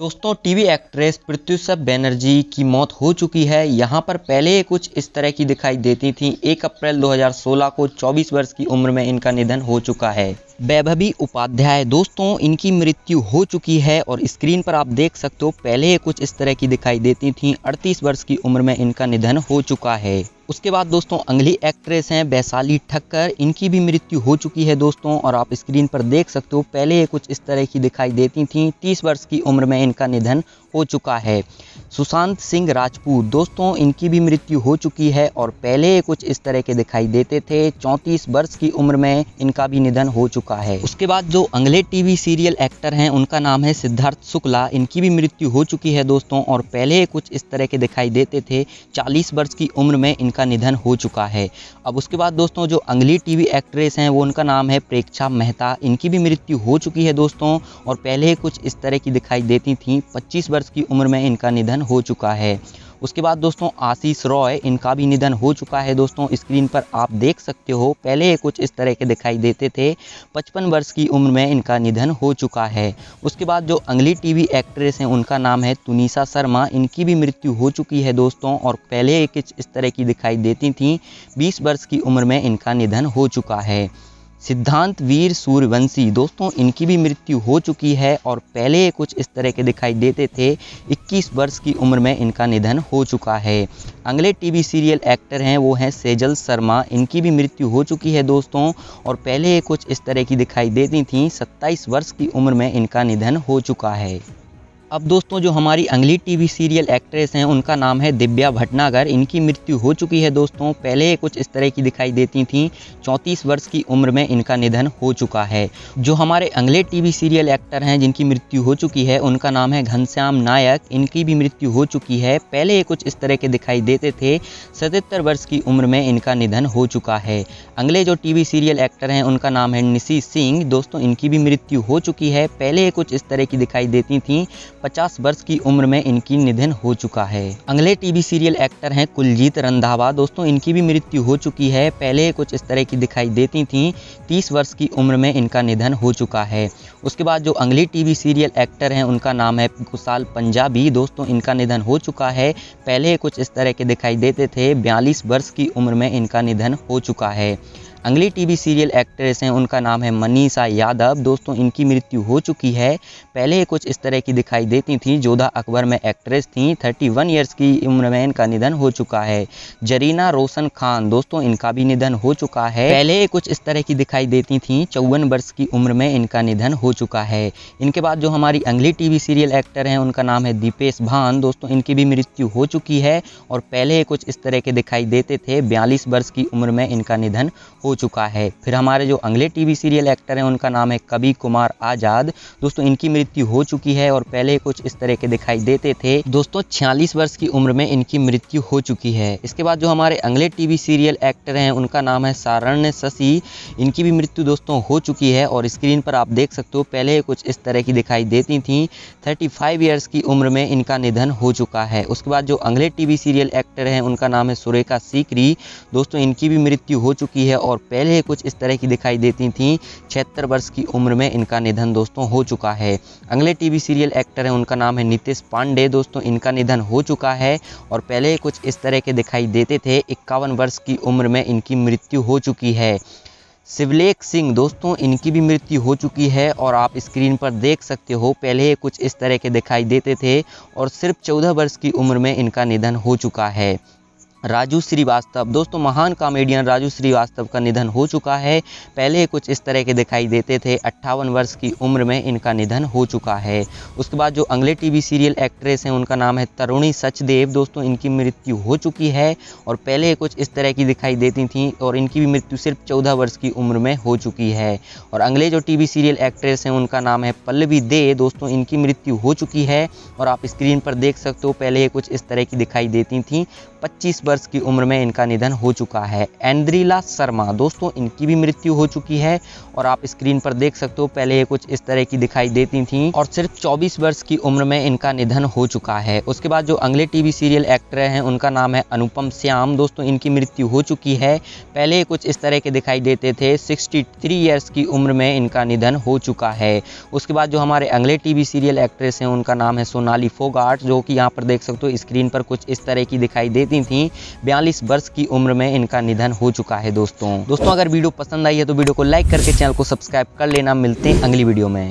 दोस्तों TV actress पृथ्वीसभ Banerjee की मौत हो चुकी है यहाँ पर पहले कुछ इस तरह की दिखाई देती थी 1 अप्रैल 2016 को 24 वर्ष की उम्र में इनका निधन हो चुका है वैभवी उपाध्याय दोस्तों इनकी मृत्यु हो चुकी है और स्क्रीन पर आप देख सकते हो पहले कुछ इस तरह की दिखाई देती थी 38 वर्ष की उम्र में इनका निधन हो चुका है उसके बाद दोस्तों अगली एक्ट्रेस हैं वैशाली ठक्कर इनकी भी मृत्यु हो चुकी है दोस्तों और आप स्क्रीन पर देख सकते हो पहले ये कुछ इस तरह की दिखाई देती थीं तीस वर्ष की उम्र में इनका निधन हो चुका है सुशांत सिंह राजपूत दोस्तों इनकी भी मृत्यु हो चुकी है और पहले ये कुछ इस तरह के दिखाई देते थे चौंतीस वर्ष की उम्र में इनका भी निधन हो चुका है उसके बाद जो अगले टीवी सीरियल एक्टर हैं उनका नाम है सिद्धार्थ शुक्ला इनकी भी मृत्यु हो चुकी है दोस्तों और पहले कुछ इस तरह के दिखाई देते थे चालीस वर्ष की उम्र में का निधन हो चुका है अब उसके बाद दोस्तों जो अंगली टीवी एक्ट्रेस हैं वो उनका नाम है प्रेक्षा मेहता इनकी भी मृत्यु हो चुकी है दोस्तों और पहले कुछ इस तरह की दिखाई देती थी पच्चीस वर्ष की उम्र में इनका निधन हो चुका है उसके बाद दोस्तों आशीष रॉय इनका भी निधन हो चुका है दोस्तों स्क्रीन पर आप देख सकते हो पहले कुछ इस तरह के दिखाई देते थे पचपन वर्ष की उम्र में इनका निधन हो चुका है उसके बाद जो अंगली टीवी एक्ट्रेस हैं उनका नाम है तुनिसा शर्मा इनकी भी मृत्यु हो चुकी है दोस्तों और पहले कुछ इस तरह की दिखाई देती थी बीस वर्ष की उम्र में इनका निधन हो चुका है सिद्धांत वीर सूर्यवंशी दोस्तों इनकी भी मृत्यु हो चुकी है और पहले कुछ इस तरह के दिखाई देते थे 21 वर्ष की उम्र में इनका निधन हो चुका है अगले टीवी सीरियल एक्टर हैं वो हैं सेजल शर्मा इनकी भी मृत्यु हो चुकी है दोस्तों और पहले कुछ इस तरह की दिखाई देती थी 27 वर्ष की उम्र में इनका निधन हो चुका है अब दोस्तों जो हमारी अंगली टीवी सीरियल एक्ट्रेस हैं उनका नाम है दिव्या भटनागर इनकी मृत्यु हो चुकी है दोस्तों पहले कुछ इस तरह की दिखाई देती थी चौंतीस वर्ष की उम्र में इनका निधन हो चुका है जो हमारे अंगले टीवी सीरियल एक्टर हैं जिनकी मृत्यु हो चुकी है उनका नाम है घनश्याम नायक इनकी भी मृत्यु हो चुकी है पहले कुछ इस तरह के दिखाई देते थे सतहत्तर वर्ष की उम्र में इनका निधन हो चुका है अंगले जो टीवी सीरियल एक्टर हैं उनका नाम है निशी सिंह दोस्तों इनकी भी मृत्यु हो चुकी है पहले कुछ इस तरह की दिखाई देती थी 50 वर्ष की उम्र में इनकी निधन हो चुका है अगले टीवी सीरियल एक्टर हैं कुलजीत रंधावा दोस्तों इनकी भी मृत्यु हो चुकी है पहले कुछ इस तरह की दिखाई देती थी तीस वर्ष की उम्र में इनका निधन हो चुका है उसके बाद जो अगली टीवी सीरियल एक्टर हैं उनका नाम है कुशाल पंजाबी दोस्तों इनका निधन हो चुका है पहले कुछ इस तरह के दिखाई देते थे बयालीस वर्ष की उम्र में इनका निधन हो चुका है अगली टीवी सीरियल एक्ट्रेस हैं उनका नाम है मनीषा यादव दोस्तों इनकी मृत्यु हो चुकी है पहले कुछ इस तरह की दिखाई देती थी जोधा अकबर में एक्ट्रेस थी 31 ईयर्स की उम्र में इनका निधन हो चुका है जरीना रोशन खान दोस्तों इनका भी निधन हो चुका है पहले कुछ इस तरह की दिखाई देती थी चौवन वर्ष की उम्र में इनका निधन हो चुका है इनके बाद जो हमारी अगली टीवी सीरियल एक्टर हैं उनका नाम है दीपेश भान दोस्तों इनकी भी मृत्यु हो चुकी है और पहले कुछ इस तरह के दिखाई देते थे बयालीस वर्ष की उम्र में इनका निधन हो चुका है फिर हमारे जो अगले टीवी सीरियल एक्टर हैं उनका नाम है कभी कुमार आज़ाद दोस्तों इनकी मृत्यु हो चुकी है और पहले कुछ इस तरह के दिखाई देते थे दोस्तों छियालीस वर्ष की उम्र में इनकी मृत्यु हो चुकी है इसके बाद जो हमारे अगले टीवी सीरियल एक्टर हैं उनका नाम है सारण्य शशि इनकी भी मृत्यु दोस्तों हो चुकी है और स्क्रीन पर आप देख सकते हो पहले कुछ इस तरह की दिखाई देती थी थर्टी फाइव ईयर्स की उम्र में इनका निधन हो चुका है उसके बाद जो अगले टीवी सीरियल एक्टर हैं उनका नाम है सुरेखा सीकरी दोस्तों इनकी भी मृत्यु हो चुकी है और पहले ही कुछ इस तरह की दिखाई देती थी छिहत्तर वर्ष की उम्र में इनका निधन दोस्तों हो चुका है अगले टीवी सीरियल एक्टर हैं उनका नाम है नितेश पांडे दोस्तों इनका निधन हो चुका है और पहले ही कुछ इस तरह के दिखाई देते थे इक्यावन वर्ष की उम्र में इनकी मृत्यु हो चुकी है शिवलेख सिंह दोस्तों इनकी भी मृत्यु हो चुकी है और आप स्क्रीन पर देख सकते हो पहले कुछ इस तरह के दिखाई देते थे और सिर्फ चौदह वर्ष की उम्र में इनका निधन हो चुका है राजू श्रीवास्तव दोस्तों महान कॉमेडियन राजू श्रीवास्तव का निधन हो चुका है पहले कुछ इस तरह के दिखाई देते थे अट्ठावन वर्ष की उम्र में इनका निधन हो चुका है उसके बाद जो अगले टीवी सीरियल एक्ट्रेस हैं उनका नाम है तरुणी सचदेव दोस्तों इनकी मृत्यु हो चुकी है और पहले कुछ इस तरह की दिखाई देती थी और इनकी भी मृत्यु सिर्फ चौदह वर्ष की उम्र में हो चुकी है और अगले जो टी सीरियल एक्ट्रेस हैं उनका नाम है पल्लवी दे दोस्तों इनकी मृत्यु हो चुकी है और आप स्क्रीन पर देख सकते हो पहले कुछ इस तरह की दिखाई देती थी पच्चीस वर्ष की उम्र में इनका निधन हो चुका है एंद्रीला शर्मा दोस्तों इनकी भी मृत्यु हो चुकी है और आप स्क्रीन पर देख सकते हो पहले ये कुछ इस तरह की दिखाई देती थी और सिर्फ चौबीस वर्ष की उम्र में इनका निधन हो चुका है उसके बाद जो अगले टीवी सीरियल एक्टर हैं उनका नाम है अनुपम श्याम दोस्तों इनकी मृत्यु हो चुकी है पहले कुछ इस तरह के दिखाई देते थे सिक्सटी थ्री ईयर्स की उम्र में इनका निधन हो चुका है उसके बाद जो हमारे अगले टीवी सीरियल एक्ट्रेस हैं उनका नाम है सोनाली फोगाट जो कि यहाँ पर देख सकते हो स्क्रीन पर कुछ इस तरह की दिखाई देती थी बयालीस वर्ष की उम्र में इनका निधन हो चुका है दोस्तों दोस्तों अगर वीडियो पसंद आई है तो वीडियो को लाइक करके चैनल को सब्सक्राइब कर लेना मिलते हैं अगली वीडियो में